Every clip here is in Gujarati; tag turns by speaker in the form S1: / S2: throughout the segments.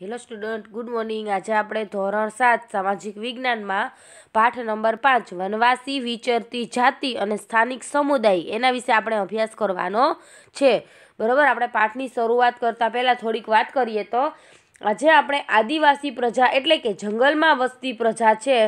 S1: હેલો સ્ટુડન્ટ ગુડ મોર્નિંગ આજે આપણે ધોરણ સાત સામાજિક વિજ્ઞાનમાં પાઠ નંબર પાંચ વનવાસી વિચરતી જાતિ અને સ્થાનિક સમુદાય એના વિશે આપણે અભ્યાસ કરવાનો છે બરાબર આપણે પાઠની શરૂઆત કરતાં પહેલાં થોડીક વાત કરીએ તો આજે આપણે આદિવાસી પ્રજા એટલે કે જંગલમાં વસતી પ્રજા છે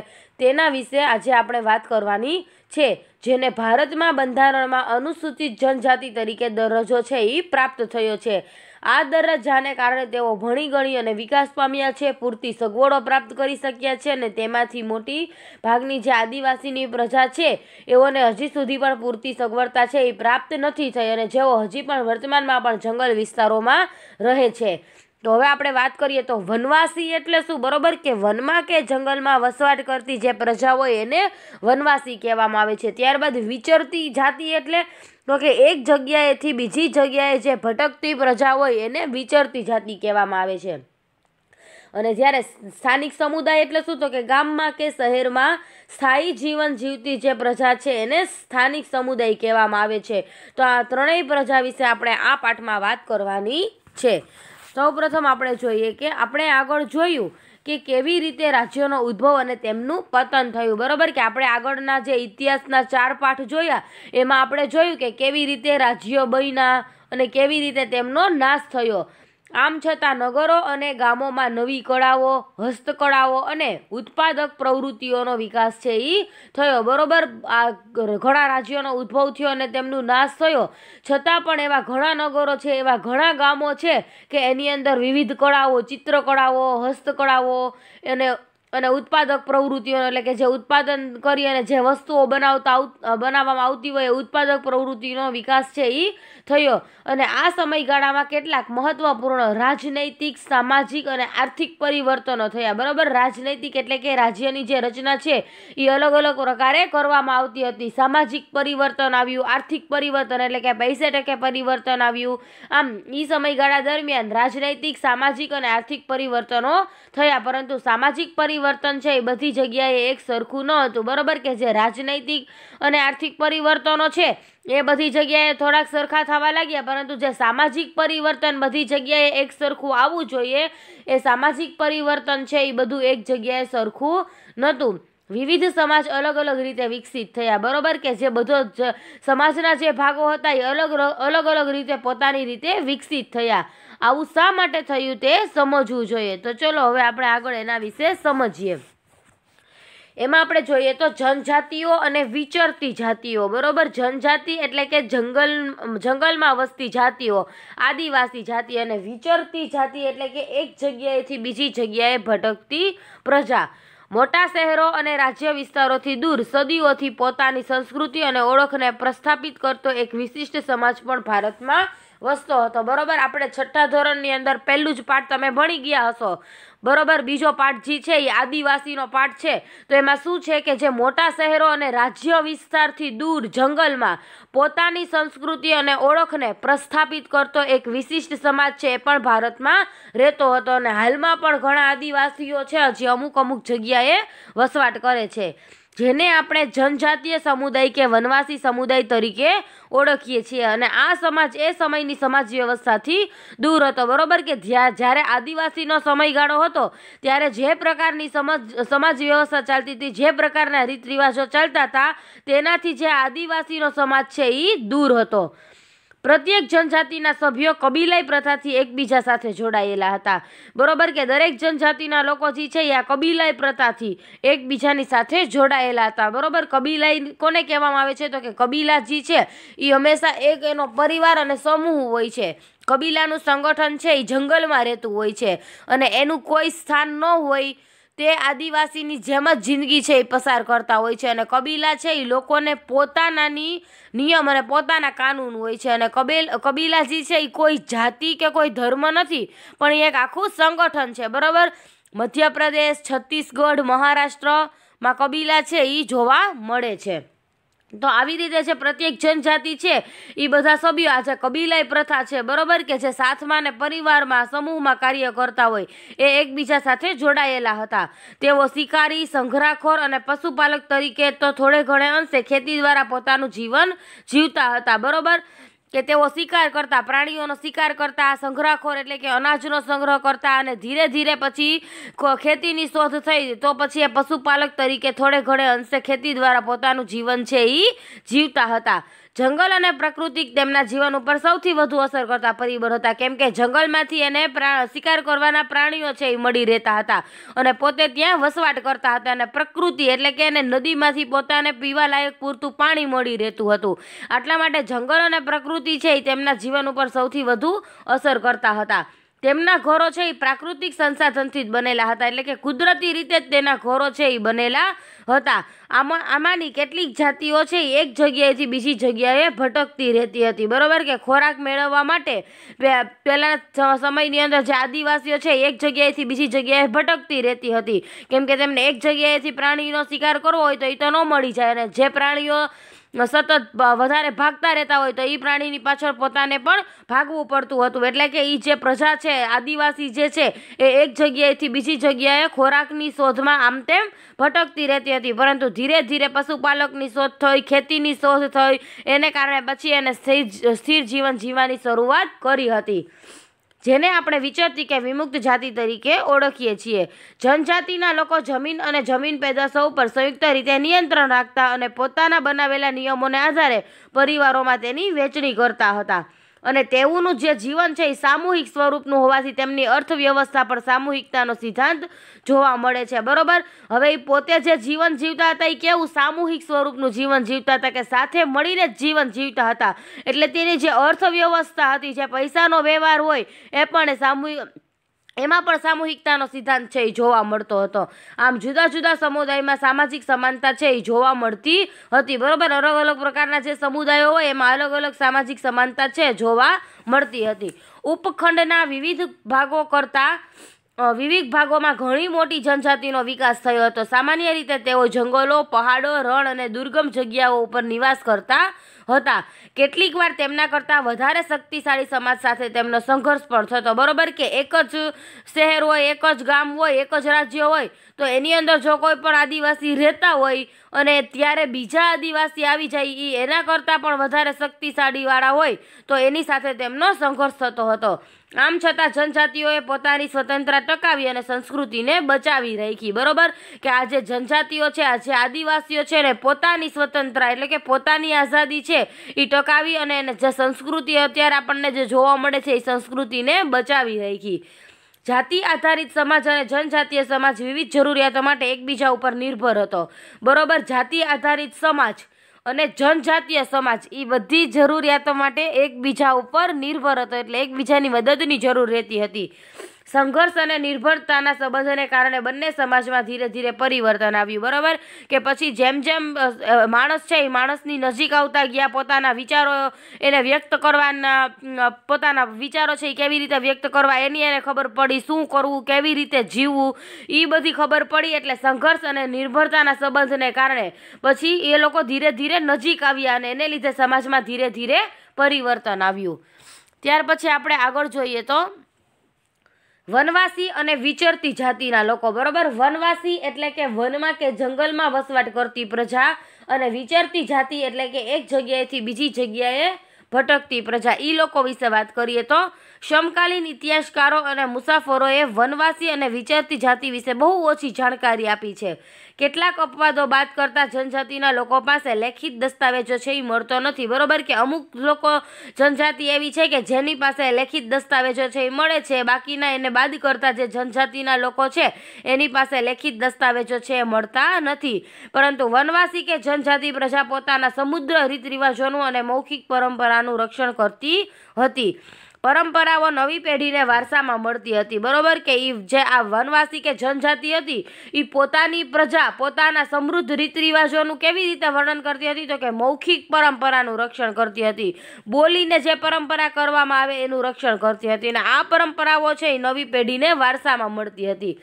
S1: તેના વિશે આજે આપણે વાત કરવાની છે જેને ભારતમાં બંધારણમાં અનુસૂચિત જનજાતિ તરીકે દરજ્જો છે એ પ્રાપ્ત થયો છે આ દરજ્જાને કારણે તેઓ ભણી ગણી અને વિકાસ પામ્યા છે પૂરતી સગવડો પ્રાપ્ત કરી શક્યા છે અને તેમાંથી મોટી ભાગની જે આદિવાસીની પ્રજા છે એઓને હજી સુધી પણ પૂરતી સગવડતા છે એ પ્રાપ્ત નથી થઈ અને જેઓ હજી પણ વર્તમાનમાં પણ જંગલ વિસ્તારોમાં રહે છે તો હવે આપણે વાત કરીએ તો વનવાસી એટલે શું બરોબર કે વનમાં કે જંગલમાં વસવાટ કરતી જે પ્રજા હોય એને વનવાસી કહેવામાં આવે છે ત્યારબાદ વિચરતી જાતિ એટલે તો કે એક જગ્યાએથી બીજી જગ્યાએ જે ભટકતી પ્રજા હોય એને વિચરતી જાતિ કહેવામાં આવે છે અને જ્યારે સ્થાનિક સમુદાય એટલે શું તો કે ગામમાં કે શહેરમાં સ્થાયી જીવન જીવતી જે પ્રજા છે એને સ્થાનિક સમુદાય કહેવામાં આવે છે તો આ ત્રણેય પ્રજા વિશે આપણે આ પાઠમાં વાત કરવાની છે સૌપ્રથમ આપણે જોઈએ કે આપણે આગળ જોયું કે કેવી રીતે રાજ્યોનો ઉદ્ભવ અને તેમનું પતન થયું બરાબર કે આપણે આગળના જે ઇતિહાસના ચાર પાઠ જોયા એમાં આપણે જોયું કે કેવી રીતે રાજ્યો બન્યા અને કેવી રીતે તેમનો નાશ થયો આમ છતાં નગરો અને ગામોમાં નવી કળાઓ હસ્તકળાઓ અને ઉત્પાદક પ્રવૃત્તિઓનો વિકાસ છે એ થયો બરાબર આ ઘણા રાજ્યોનો ઉદ્ભવ થયો અને તેમનું નાશ થયો છતાં પણ એવા ઘણા નગરો છે એવા ઘણા ગામો છે કે એની અંદર વિવિધ કળાઓ ચિત્રકળાઓ હસ્તકળાઓ અને અને ઉત્પાદક પ્રવૃત્તિઓ એટલે કે જે ઉત્પાદન કરી અને જે વસ્તુઓ બનાવતા બનાવવામાં આવતી હોય એ ઉત્પાદક પ્રવૃત્તિનો વિકાસ છે એ થયો અને આ સમયગાળામાં કેટલાક મહત્વપૂર્ણ રાજનૈતિક સામાજિક અને આર્થિક પરિવર્તનો થયા બરાબર રાજનૈતિક એટલે કે રાજ્યની જે રચના છે એ અલગ અલગ પ્રકારે કરવામાં આવતી હતી સામાજિક પરિવર્તન આવ્યું આર્થિક પરિવર્તન એટલે કે પૈસે ટકે પરિવર્તન આવ્યું આમ એ સમયગાળા દરમિયાન રાજનૈતિક સામાજિક અને આર્થિક પરિવર્તનો થયા પરંતુ સામાજિક પરિવર્તન પરિવર્તન છે એ બધી જગ્યાએ એક સરખું ન હતું બરાબર કે જે રાજનૈતિક અને આર્થિક પરિવર્તનો છે એ બધી જગ્યાએ થોડાક સરખા થવા લાગ્યા પરંતુ જે સામાજિક પરિવર્તન બધી જગ્યાએ એક સરખું આવવું જોઈએ એ સામાજિક પરિવર્તન છે એ બધું એક જગ્યાએ સરખું નહોતું વિવિધ સમાજ અલગ અલગ રીતે વિકસિત થયા બરાબર કે જે બધો સમાજના જે ભાગો હતા એ અલગ અલગ અલગ રીતે પોતાની રીતે વિકસિત થયા આવું શા માટે થયું તે સમજવું જોઈએ તો ચલો હવે આપણે આગળ એના વિશે સમજીએ એમાં આપણે જોઈએ તો જનજાતિઓ અને વિચરતી જાતિઓ બરાબર જનજાતિ એટલે કે જંગલ જંગલમાં વસતી જાતિઓ આદિવાસી જાતિ અને વિચરતી જાતિ એટલે કે એક જગ્યાએથી બીજી જગ્યાએ ભટકતી પ્રજા મોટા શહેરો અને રાજ્ય વિસ્તારોથી દૂર સદીઓથી પોતાની સંસ્કૃતિ અને ઓળખને પ્રસ્થાપિત કરતો એક વિશિષ્ટ સમાજ પણ ભારતમાં વસતો હતો બરોબર આપણે છઠ્ઠા ધોરણની અંદર પહેલું જ પાઠ તમે ભણી ગયા હશો બરોબર બીજો પાઠ જે છે એ આદિવાસીનો પાઠ છે તો એમાં શું છે કે જે મોટા શહેરો અને રાજ્ય વિસ્તારથી દૂર જંગલમાં પોતાની સંસ્કૃતિ અને ઓળખને પ્રસ્થાપિત કરતો એક વિશિષ્ટ સમાજ છે એ પણ ભારતમાં રહેતો હતો અને હાલમાં પણ ઘણા આદિવાસીઓ છે હજી અમુક અમુક જગ્યાએ વસવાટ કરે છે જેને આપણે જનજાતીય સમુદાય કે વનવાસી સમુદાય તરીકે ઓળખીએ છીએ અને આ સમાજ એ સમયની સમાજ વ્યવસ્થાથી દૂર હતો બરોબર કે જ્યારે આદિવાસીનો સમયગાળો હતો ત્યારે જે પ્રકારની સમજ સમાજ વ્યવસ્થા ચાલતી હતી જે પ્રકારના રીત રિવાજો ચાલતા હતા તેનાથી જે આદિવાસીનો સમાજ છે એ દૂર હતો પ્રત્યેક જનજાતિના સભ્યો કબીલાઈ પ્રથાથી એકબીજા સાથે જોડાયેલા હતા બરોબર કે દરેક જનજાતિના લોકો જે છે એ આ કબીલાઈ પ્રથાથી એકબીજાની સાથે જોડાયેલા હતા બરોબર કબીલાઈ કોને કહેવામાં આવે છે તો કે કબીલાજી છે એ હંમેશા એક એનો પરિવાર અને સમૂહ હોય છે કબીલાનું સંગઠન છે એ જંગલમાં રહેતું હોય છે અને એનું કોઈ સ્થાન ન હોય તે આદિવાસીની જેમ જ જિંદગી છે એ પસાર કરતા હોય છે અને કબીલા છે એ લોકોને પોતાનાની નિયમ અને પોતાના કાનૂન હોય છે અને કબેલ કબીલાજી છે એ કોઈ જાતિ કે કોઈ ધર્મ નથી પણ એક આખું સંગઠન છે બરાબર મધ્યપ્રદેશ છત્તીસગઢ મહારાષ્ટ્રમાં કબીલા છે એ જોવા મળે છે તો આવી રીતે જે પ્રત્યેક જનજાતિ છે એ બધા સભ્યો આ જે કબીલાઈ પ્રથા છે બરાબર કે જે સાથમાં ને પરિવારમાં સમૂહમાં કાર્ય કરતા હોય એ એકબીજા સાથે જોડાયેલા હતા તેઓ શિકારી સંઘરાખોર અને પશુપાલક તરીકે તો થોડે ઘણે અંશે ખેતી દ્વારા પોતાનું જીવન જીવતા હતા બરાબર કે તેઓ શિકાર કરતા પ્રાણીઓનો શિકાર કરતા સંગ્રહખોર એટલે કે અનાજનો સંગ્રહ કરતા અને ધીરે ધીરે પછી ખેતીની શોધ થઈ તો પછી એ પશુપાલક તરીકે થોડે ઘડે અંશે ખેતી દ્વારા પોતાનું જીવન છે એ જીવતા હતા જંગલ અને પ્રકૃતિ તેમના જીવન ઉપર સૌથી વધુ અસર કરતા પરિબળ હતા કેમ કે જંગલમાંથી એને શિકાર કરવાના પ્રાણીઓ છે એ મળી રહેતા હતા અને પોતે ત્યાં વસવાટ કરતા હતા અને પ્રકૃતિ એટલે કે એને નદીમાંથી પોતાને પીવા લાયક પૂરતું પાણી મળી રહેતું હતું આટલા માટે જંગલ અને પ્રકૃતિ છે એ તેમના જીવન ઉપર સૌથી વધુ અસર કરતા હતા તેમના ઘરો છે એ પ્રાકૃતિક સંસાધનથી જ બનેલા હતા એટલે કે કુદરતી રીતે જ તેના ઘરો છે એ બનેલા હતા આમાં આમાંની કેટલીક જાતિઓ છે એ એક જગ્યાએથી બીજી જગ્યાએ ભટકતી રહેતી હતી બરાબર કે ખોરાક મેળવવા માટે પહેલાં સમયની અંદર જે આદિવાસીઓ છે એક જગ્યાએથી બીજી જગ્યાએ ભટકતી રહેતી હતી કેમ કે તેમને એક જગ્યાએથી પ્રાણીનો શિકાર કરવો હોય તો એ તો ન મળી જાય અને જે પ્રાણીઓ સતત વધારે ભાગતા રહેતા હોય તો એ પ્રાણીની પાછળ પોતાને પણ ભાગવું પડતું હતું એટલે કે એ જે પ્રજા છે આદિવાસી જે છે એ એક જગ્યાએથી બીજી જગ્યાએ ખોરાકની શોધમાં આમ તેમ ભટકતી રહેતી હતી પરંતુ ધીરે ધીરે પશુપાલકની શોધ થઈ ખેતીની શોધ થઈ એને કારણે પછી એને સ્થિર જીવન જીવવાની શરૂઆત કરી હતી જેને આપણે વિચરતી કે વિમુક્ત જાતિ તરીકે ઓળખીએ છીએ જનજાતિના લોકો જમીન અને જમીન પેદાશો ઉપર સંયુક્ત રીતે નિયંત્રણ રાખતા અને પોતાના બનાવેલા નિયમોને આધારે પરિવારોમાં તેની વહેંચણી કરતા હતા અને તેઓનું જે જીવન છે એ સામૂહિક સ્વરૂપનું હોવાથી તેમની અર્થવ્યવસ્થા પર સામૂહિકતાનો સિદ્ધાંત જોવા મળે છે બરોબર હવે એ પોતે જે જીવન જીવતા હતા એ કેવું સામૂહિક સ્વરૂપનું જીવન જીવતા હતા કે સાથે મળીને જ જીવન જીવતા હતા એટલે તેની જે અર્થવ્યવસ્થા હતી જે પૈસાનો વ્યવહાર હોય એ પણ સામૂહિક એમાં પણ સામૂહિકતાનો સિદ્ધાંત છે એ જોવા મળતો હતો આમ જુદા જુદા સમુદાયમાં સામાજિક સમાનતા છે એ જોવા મળતી હતી બરાબર અલગ અલગ પ્રકારના જે સમુદાયો હોય એમાં અલગ અલગ સામાજિક સમાનતા છે જોવા મળતી હતી ઉપખંડના વિવિધ ભાગો કરતાં વિવિધ ભાગોમાં ઘણી મોટી જનજાતિનો વિકાસ થયો હતો સામાન્ય રીતે તેઓ જંગલો પહાડો રણ અને દુર્ગમ જગ્યાઓ ઉપર નિવાસ કરતા હતા કેટલીક વાર તેમના કરતાં વધારે શક્તિશાળી સમાજ સાથે તેમનો સંઘર્ષ પણ થતો બરોબર કે એક જ શહેર હોય એક જ ગામ હોય એક જ રાજ્ય હોય તો એની અંદર જો કોઈ પણ આદિવાસી રહેતા હોય અને ત્યારે બીજા આદિવાસી આવી જાય એ એના કરતાં પણ વધારે શક્તિશાળીવાળા હોય તો એની સાથે તેમનો સંઘર્ષ થતો હતો આમ છતાં જનજાતિઓએ પોતાની સ્વતંત્રતા ટકાવી અને સંસ્કૃતિને બચાવી રાખી બરોબર કે આ જે જનજાતિઓ છે આ જે આદિવાસીઓ છે ને પોતાની સ્વતંત્રતા એટલે કે પોતાની આઝાદી છે એ ટકાવી અને જે સંસ્કૃતિ અત્યારે આપણને જે જોવા મળે છે એ સંસ્કૃતિને બચાવી રાખી જાતિ આધારિત સમાજ અને જનજાતીય સમાજ વિવિધ જરૂરિયાતો માટે એકબીજા ઉપર નિર્ભર હતો બરોબર જાતિ આધારિત સમાજ અને જનજાતીય સમાજ એ બધી જરૂરિયાતો માટે એકબીજા ઉપર નિર્ભર હતો એટલે એકબીજાની મદદની જરૂર રહેતી હતી સંઘર્ષ અને નિર્ભરતાના સંબંધને કારણે બંને સમાજમાં ધીરે ધીરે પરિવર્તન આવ્યું બરાબર કે પછી જેમ જેમ માણસ છે એ માણસની નજીક આવતા ગયા પોતાના વિચારો એને વ્યક્ત કરવાના પોતાના વિચારો છે એ કેવી રીતે વ્યક્ત કરવા એની એને ખબર પડી શું કરવું કેવી રીતે જીવવું એ બધી ખબર પડી એટલે સંઘર્ષ અને નિર્ભરતાના સંબંધને કારણે પછી એ લોકો ધીરે ધીરે નજીક આવ્યા અને એને લીધે સમાજમાં ધીરે ધીરે પરિવર્તન આવ્યું ત્યાર પછી આપણે આગળ જોઈએ તો વનવાસી અને વિચરતી જાતિના લોકો બરોબર વનવાસી એટલે કે વનમાં કે જંગલમાં વસવાટ કરતી પ્રજા અને વિચરતી જાતિ એટલે કે એક જગ્યાએથી બીજી જગ્યાએ ભટકતી પ્રજા એ લોકો વિશે વાત કરીએ તો સમકાલીન ઇતિહાસકારો અને મુસાફરોએ વનવાસી અને વિચરતી જાતિ વિશે બહુ ઓછી જાણકારી આપી છે કેટલાક અપવાદો બાદ કરતા જનજાતિના લોકો પાસે લેખિત દસ્તાવેજો છે એ મળતો નથી બરોબર કે અમુક લોકો જનજાતિ એવી છે કે જેની પાસે લેખિત દસ્તાવેજો છે એ મળે છે બાકીના એને બાદ કરતા જે જનજાતિના લોકો છે એની પાસે લેખિત દસ્તાવેજો છે એ મળતા નથી પરંતુ વનવાસી કે જનજાતિ પ્રજા પોતાના સમુદ્ર રીત રિવાજોનું અને મૌખિક પરંપરાનું રક્ષણ કરતી હતી પરંપરાઓ નવી પેઢીને વારસામાં મળતી હતી બરોબર કે એ જે આ વનવાસી કે જનજાતિ હતી એ પોતાની પ્રજા પોતાના સમૃદ્ધ રીત રિવાજોનું કેવી રીતે વર્ણન કરતી હતી તો કે મૌખિક પરંપરાનું રક્ષણ કરતી હતી બોલીને જે પરંપરા કરવામાં આવે એનું રક્ષણ કરતી હતી અને આ પરંપરાઓ છે એ નવી પેઢીને વારસામાં મળતી હતી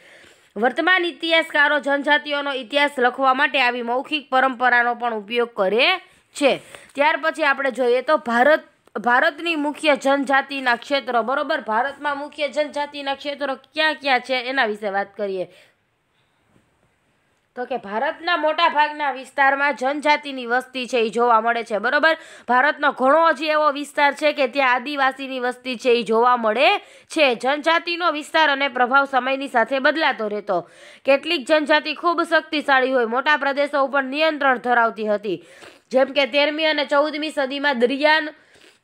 S1: વર્તમાન ઇતિહાસકારો જનજાતિઓનો ઇતિહાસ લખવા માટે આવી મૌખિક પરંપરાનો પણ ઉપયોગ કરે છે ત્યાર પછી આપણે જોઈએ તો ભારત ભારતની મુખ્ય જનજાતિના ક્ષેત્રો બરોબર ભારતમાં મુખ્ય જનજાતિના ક્ષેત્રો ક્યાં ક્યાં છે એના વિશે વાત કરીએ તો કે ભારતના મોટા ભાગના વિસ્તારમાં જનજાતિની વસ્તી છે એ જોવા મળે છે બરોબર ભારતનો ઘણો હજી એવો વિસ્તાર છે કે ત્યાં આદિવાસીની વસ્તી છે એ જોવા મળે છે જનજાતિનો વિસ્તાર અને પ્રભાવ સમયની સાથે બદલાતો રહેતો કેટલીક જનજાતિ ખૂબ શક્તિશાળી હોય મોટા પ્રદેશો ઉપર નિયંત્રણ ધરાવતી હતી જેમ કે તેરમી અને ચૌદમી સદીમાં દરિયાન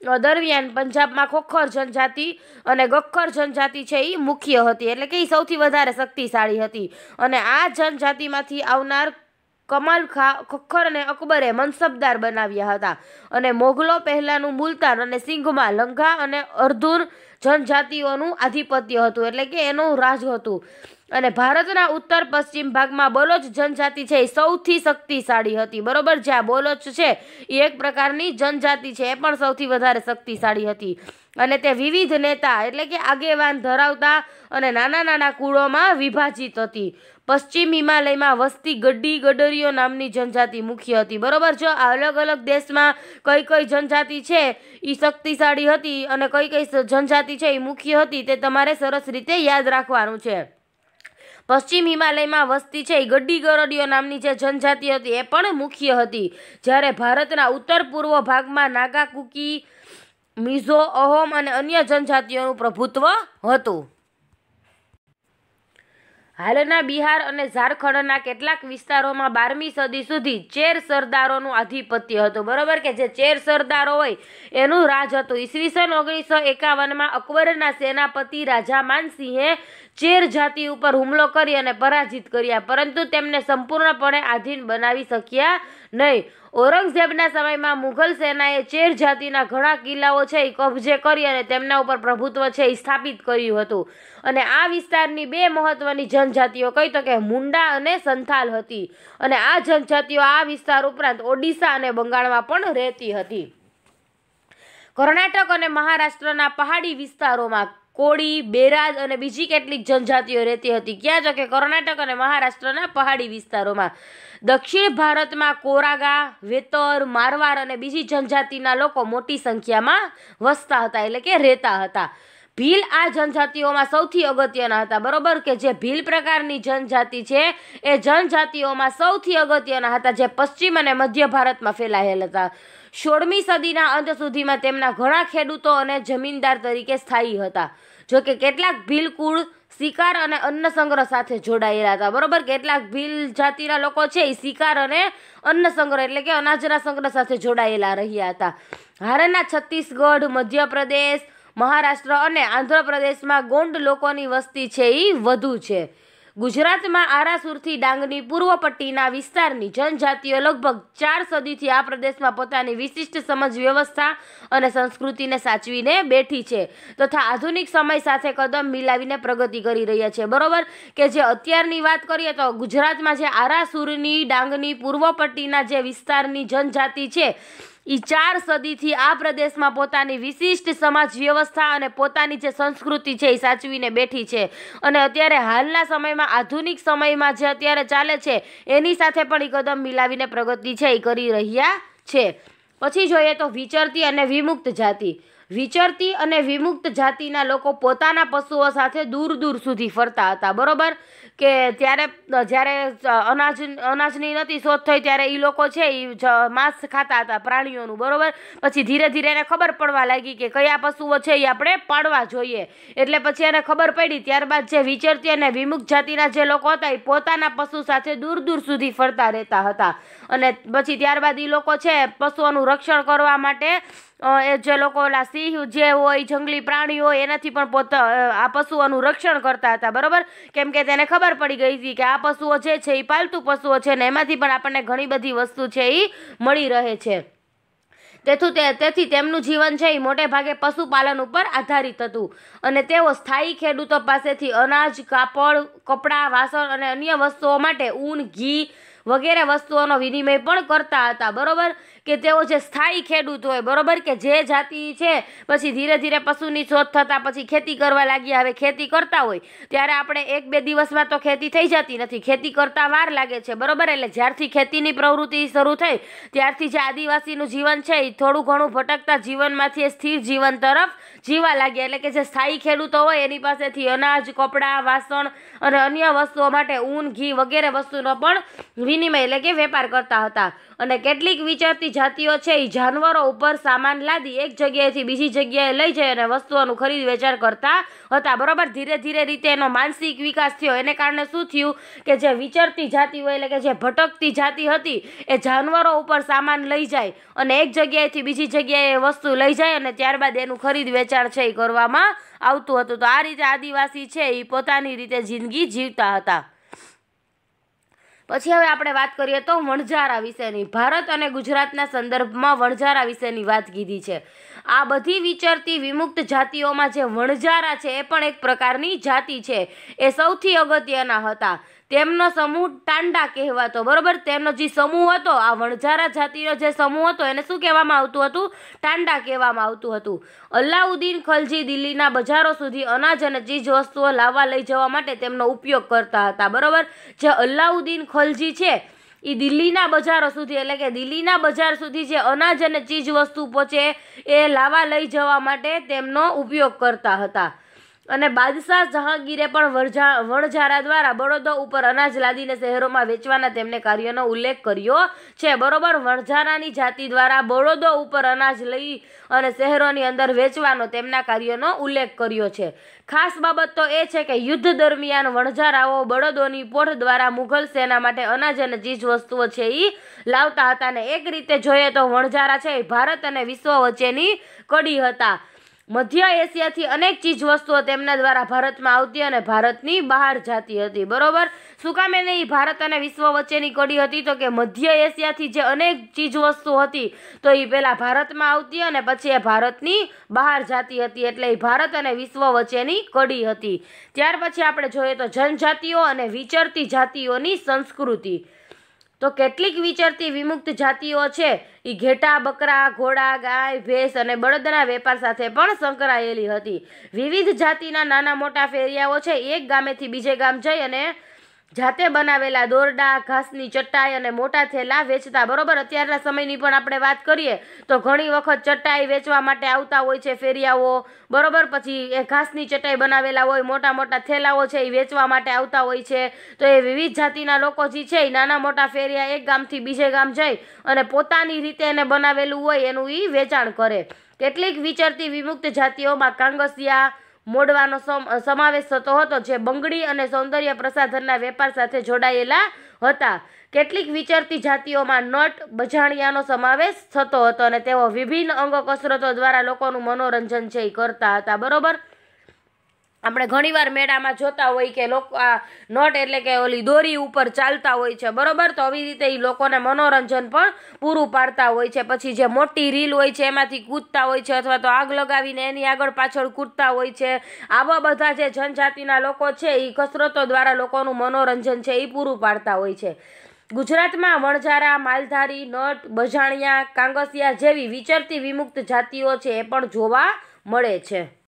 S1: દરમિયાન પંજાબમાં ખોખર જનજાતિ અને ગખર જનજાતિ છે એ મુખ્ય હતી એટલે કે એ સૌથી વધારે શક્તિશાળી હતી અને આ જનજાતિમાંથી આવનાર કમાલ ખા ખખર અને અકબરે મનસબદાર બનાવ્યા હતા અને મોગલો પહેલાંનું મુલતાન અને સિંઘમાં લંઘા અને અર્ધુર જનજાતિઓનું આધિપત્ય હતું એટલે કે એનું રાજ હતું અને ભારતના ઉત્તર પશ્ચિમ ભાગમાં બલોચ જનજાતિ છે એ સૌથી શક્તિશાળી હતી બરોબર જે આ બલોચ છે એ એક પ્રકારની જનજાતિ છે એ પણ સૌથી વધારે શક્તિશાળી હતી અને તે વિવિધ નેતા એટલે કે આગેવાન ધરાવતા અને નાના નાના કુળોમાં વિભાજિત હતી પશ્ચિમ હિમાલયમાં વસ્તી ગડ્ડી ગડરીઓ નામની જનજાતિ મુખ્ય હતી બરોબર જો આ અલગ અલગ દેશમાં કઈ કઈ જનજાતિ છે એ શક્તિશાળી હતી અને કઈ કઈ જનજાતિ છે એ મુખ્ય હતી તે તમારે સરસ રીતે યાદ રાખવાનું છે પશ્ચિમ હિમાલયમાં વસ્તી છે એ ગડ્ડી ગરોડીઓ નામની જે જનજાતિ હતી એ પણ મુખ્ય હતી જ્યારે ભારતના ઉત્તર પૂર્વ ભાગમાં નાગા કુકી મિઝો અહોમ અને અન્ય જનજાતિઓનું પ્રભુત્વ હતું હાલના બિહાર અને ઝારખંડના કેટલાક વિસ્તારોમાં બારમી સદી સુધી ચેર સરદારોનું આધિપત્ય હતું બરોબર કે જે ચેર સરદારો હોય એનું રાજ હતું ઈસવીસન ઓગણીસો એકાવનમાં અકબરના સેનાપતિ રાજા માનસિંહે ચેર જાતિ ઉપર હુમલો કરી અને પરાજિત કર્યા પરંતુ તેમને સંપૂર્ણપણે આધીન બનાવી શક્યા નહીં ઔરંગઝેબના સમયમાં મુઘલ સેનાએ ચેર જાતિના ઘણા કિલ્લાઓ છે એ કબજે કરી અને તેમના ઉપર પ્રભુત્વ છે એ સ્થાપિત કર્યું હતું અને આ વિસ્તારની બે મહત્વની જનજાતિઓ કહી તો કે મુંડા અને સંથાલ હતી અને આ જનજાતિઓ આ વિસ્તાર ઉપરાંત ઓડિશા અને બંગાળમાં પણ રહેતી હતી કર્ણાટક અને મહારાષ્ટ્રના પહાડી વિસ્તારોમાં કોળી બેરાજ અને બીજી કેટલીક જનજાતિઓ રહેતી હતી ક્યાં જો કે કર્ણાટક અને મહારાષ્ટ્રના પહાડી વિસ્તારોમાં દક્ષિણ ભારતમાં કોરાગા વેતર મારવાડ અને બીજી જનજાતિના લોકો મોટી સંખ્યામાં વસતા હતા એટલે કે રહેતા હતા ભીલ આ જનજાતિઓમાં સૌથી અગત્યના હતા બરોબર કે જે ભીલ પ્રકારની જનજાતિ છે એ જનજાતિઓમાં સૌથી અગત્યના હતા જે પશ્ચિમ અને મધ્ય ભારતમાં ફેલાયેલ હતા સોળમી સદીના અંત સુધીમાં તેમના ઘણા ખેડૂતો અને જમીનદાર તરીકે સ્થાયી હતા જો કે કેટલાક ભીલકુળ શિકાર અને અન્ન સંગ્રહ સાથે જોડાયેલા હતા બરોબર કેટલાક ભીલ જાતિના લોકો છે એ શિકાર અને અન્ન સંગ્રહ એટલે કે અનાજના સંગ્રહ સાથે જોડાયેલા રહ્યા હતા હાલના છત્તીસગઢ મધ્યપ્રદેશ મહારાષ્ટ્ર અને આંધ્રપ્રદેશમાં ગોંડ લોકોની વસ્તી છે એ વધુ છે ગુજરાતમાં આરાસુરથી ડાંગની પૂર્વ પટ્ટીના વિસ્તારની જનજાતિઓ લગભગ ચાર સદીથી આ પ્રદેશમાં પોતાની વિશિષ્ટ સમજ વ્યવસ્થા અને સંસ્કૃતિને સાચવીને બેઠી છે તથા આધુનિક સમય સાથે કદમ મિલાવીને પ્રગતિ કરી રહ્યા છે બરોબર કે જે અત્યારની વાત કરીએ તો ગુજરાતમાં જે આરાસુરની ડાંગની પૂર્વ પટ્ટીના જે વિસ્તારની જનજાતિ છે એ ચાર સદીથી આ પ્રદેશમાં પોતાની વિશિષ્ટ સમાજ વ્યવસ્થા અને પોતાની જે સંસ્કૃતિ છે એ સાચવીને બેઠી છે અને અત્યારે હાલના સમયમાં આધુનિક સમયમાં જે અત્યારે ચાલે છે એની સાથે પણ એ કદમ મિલાવીને પ્રગતિ છે એ કરી રહ્યા છે પછી જોઈએ તો વિચરતી અને વિમુક્ત જાતિ વિચરતી અને વિમુક્ત જાતિના લોકો પોતાના પશુઓ સાથે દૂર દૂર સુધી ફરતા હતા બરોબર કે ત્યારે જ્યારે અનાજ અનાજની નહોતી શોધ થઈ ત્યારે એ લોકો છે એ માંસ ખાતા હતા પ્રાણીઓનું બરાબર પછી ધીરે ધીરે એને ખબર પડવા લાગી કે કયા પશુઓ છે એ આપણે પાડવા જોઈએ એટલે પછી એને ખબર પડી ત્યારબાદ જે વિચરતી અને વિમુખ જાતિના જે લોકો હતા એ પોતાના પશુ સાથે દૂર દૂર સુધી ફરતા રહેતા હતા અને પછી ત્યારબાદ એ લોકો છે પશુઓનું રક્ષણ કરવા માટે જે લોકો ઓલા સિંહ જે હોય જંગલી પ્રાણી હોય એનાથી પણ પોતા આ પશુઓનું રક્ષણ કરતા હતા બરાબર કેમ કે તેને ખબર પડી ગઈ હતી કે આ પશુઓ જે છે એ પાલતુ પશુઓ છે ને એમાંથી પણ આપણને ઘણી બધી વસ્તુ છે એ મળી રહે છે તેથી તે તેથી તેમનું જીવન છે એ મોટે ભાગે પશુપાલન ઉપર આધારિત હતું અને તેઓ સ્થાયી ખેડૂતો પાસેથી અનાજ કાપડ કપડાં વાસણ અને અન્ય વસ્તુઓ માટે ઊન ઘી વગેરે વસ્તુઓનો વિનિમય પણ કરતા હતા બરોબર કે તેઓ જે સ્થાયી ખેડૂત હોય બરોબર કે જે જાતિ છે પછી ધીરે ધીરે પશુની શોધ થતાં પછી ખેતી કરવા લાગ્યા હવે ખેતી કરતા હોય ત્યારે આપણે એક બે દિવસમાં તો ખેતી થઈ જતી નથી ખેતી કરતા વાર લાગે છે બરોબર એટલે જ્યારથી ખેતીની પ્રવૃત્તિ શરૂ થઈ ત્યારથી જે આદિવાસીનું જીવન છે એ થોડું ઘણું ભટકતા જીવનમાંથી એ સ્થિર જીવન તરફ જીવા લાગ્યા એટલે કે જે સ્થાયી ખેડૂતો હોય એની પાસેથી અનાજ કપડાં વાસણ અને અન્ય વસ્તુઓ માટે ઊન ઘી વગેરે વસ્તુનો પણ વિનિમય એટલે કે વેપાર કરતા હતા અને કેટલીક વિચારતી જાતિઓ છે એ જાનવરો ઉપર સામાન લાદી એક જગ્યાએથી બીજી જગ્યાએ લઈ જાય અને વસ્તુઓનું ખરીદ વેચાણ કરતા હતા બરાબર ધીરે ધીરે રીતે એનો માનસિક વિકાસ થયો એને કારણે શું થયું કે જે વિચરતી જાતિ હોય એટલે કે જે ભટકતી જાતિ હતી એ જાનવરો ઉપર સામાન લઈ જાય અને એક જગ્યાએથી બીજી જગ્યાએ વસ્તુ લઈ જાય અને ત્યારબાદ એનું ખરીદ વેચાણ છે એ કરવામાં આવતું હતું તો આ રીતે આદિવાસી છે એ પોતાની રીતે જિંદગી જીવતા હતા પછી હવે આપણે વાત કરીએ તો વણઝારા વિશેની ભારત અને ગુજરાતના સંદર્ભમાં વણઝારા વિશેની વાત કીધી છે આ બધી વિચારતી વિમુક્ત જાતિઓમાં જે વણઝારા છે એ પણ એક પ્રકારની જાતિ છે એ સૌથી અગત્યના હતા તેમનો સમૂહ ટાંડા કહેવાતો બરોબર તેમનો જે સમૂહ હતો આ વણઝારા જાતિનો જે સમૂહ હતો એને શું કહેવામાં આવતું હતું ટાંડા કહેવામાં આવતું હતું અલ્લાઉદ્દીન ખલજી દિલ્હીના બજારો સુધી અનાજ અને ચીજ વસ્તુઓ લાવવા લઈ જવા માટે તેમનો ઉપયોગ કરતા હતા બરોબર જે અલ્લાઉદ્દીન ખલજી છે એ દિલ્હીના બજારો સુધી એટલે કે દિલ્હીના બજાર સુધી જે અનાજ અને ચીજ વસ્તુ પહોંચે એ લાવવા લઈ જવા માટે તેમનો ઉપયોગ કરતા હતા અને બાદશાહ જહાંગીરે પણ વરઝા વણઝારા દ્વારા બળદો ઉપર અનાજ લાદીને શહેરોમાં વેચવાના તેમને કાર્યનો ઉલ્લેખ કર્યો છે બરોબર વણઝારાની જાતિ દ્વારા બળદો ઉપર અનાજ લઈ અને શહેરોની અંદર વેચવાનો તેમના કાર્યનો ઉલ્લેખ કર્યો છે ખાસ બાબત તો એ છે કે યુદ્ધ દરમિયાન વણઝારાઓ બળદોની પોઠ દ્વારા મુઘલ સેના માટે અનાજ અને ચીજ વસ્તુઓ છે એ લાવતા હતા અને એક રીતે જોઈએ તો વણઝારા છે એ ભારત અને વિશ્વ વચ્ચેની કડી હતા મધ્ય એશિયાથી અનેક ચીજવસ્તુઓ તેમના દ્વારા ભારતમાં આવતી અને ભારતની બહાર જાતી હતી બરોબર શું કામ એને ભારત અને વિશ્વ વચ્ચેની કડી હતી તો કે મધ્ય એશિયાથી જે અનેક ચીજવસ્તુ હતી તો એ પહેલાં ભારતમાં આવતી અને પછી એ ભારતની બહાર જાતી હતી એટલે એ ભારત અને વિશ્વ વચ્ચેની કડી હતી ત્યાર પછી આપણે જોઈએ તો જનજાતિઓ અને વિચરતી જાતિઓની સંસ્કૃતિ તો કેટલીક વિચરતી વિમુક્ત જાતિઓ છે એ ઘેટા બકરા ઘોડા ગાય ભેંસ અને બળદના વેપાર સાથે પણ સંકળાયેલી હતી વિવિધ જાતિના નાના મોટા ફેરિયાઓ છે એક ગામેથી બીજે ગામ જઈ અને જાતે બનાવેલા દોરડા ઘાસની ચટાઈ અને મોટા થેલા વેચતા બરોબર અત્યારના સમયની પણ આપણે વાત કરીએ તો ઘણી વખત ચટાઈ વેચવા માટે આવતા હોય છે ફેરિયાઓ બરોબર પછી એ ઘાસની ચટાઈ બનાવેલા હોય મોટા મોટા થેલાઓ છે એ વેચવા માટે આવતા હોય છે તો એ વિવિધ જાતિના લોકો જે છે એ નાના મોટા ફેરિયા એક ગામથી બીજે ગામ જઈ અને પોતાની રીતે એને બનાવેલું હોય એનું એ વેચાણ કરે કેટલીક વિચરતી વિમુક્ત જાતિઓમાં કાંગસિયા મોડવાનો સમાવેશ થતો હતો જે બંગડી અને સૌંદર્ય પ્રસાધનના વેપાર સાથે જોડાયેલા હતા કેટલીક વિચરતી જાતિઓમાં નટ બજાણિયાનો સમાવેશ થતો હતો અને તેઓ વિભિન્ન અંગ કસરતો દ્વારા લોકોનું મનોરંજન છે એ કરતા હતા બરોબર આપણે ઘણીવાર મેળામાં જોતા હોય કે લોકો આ નોટ એટલે કે ઓલી દોરી ઉપર ચાલતા હોય છે બરોબર તો આવી રીતે એ લોકોને મનોરંજન પણ પૂરું પાડતા હોય છે પછી જે મોટી રીલ હોય છે એમાંથી કૂદતા હોય છે અથવા તો આગ લગાવીને એની આગળ પાછળ કૂદતા હોય છે આવા બધા જે જનજાતિના લોકો છે એ કસરતો દ્વારા લોકોનું મનોરંજન છે એ પૂરું પાડતા હોય છે ગુજરાતમાં વણઝારા માલધારી નટ બજાણિયા કાંગસિયા જેવી વિચરતી વિમુક્ત જાતિઓ છે એ પણ જોવા મળે છે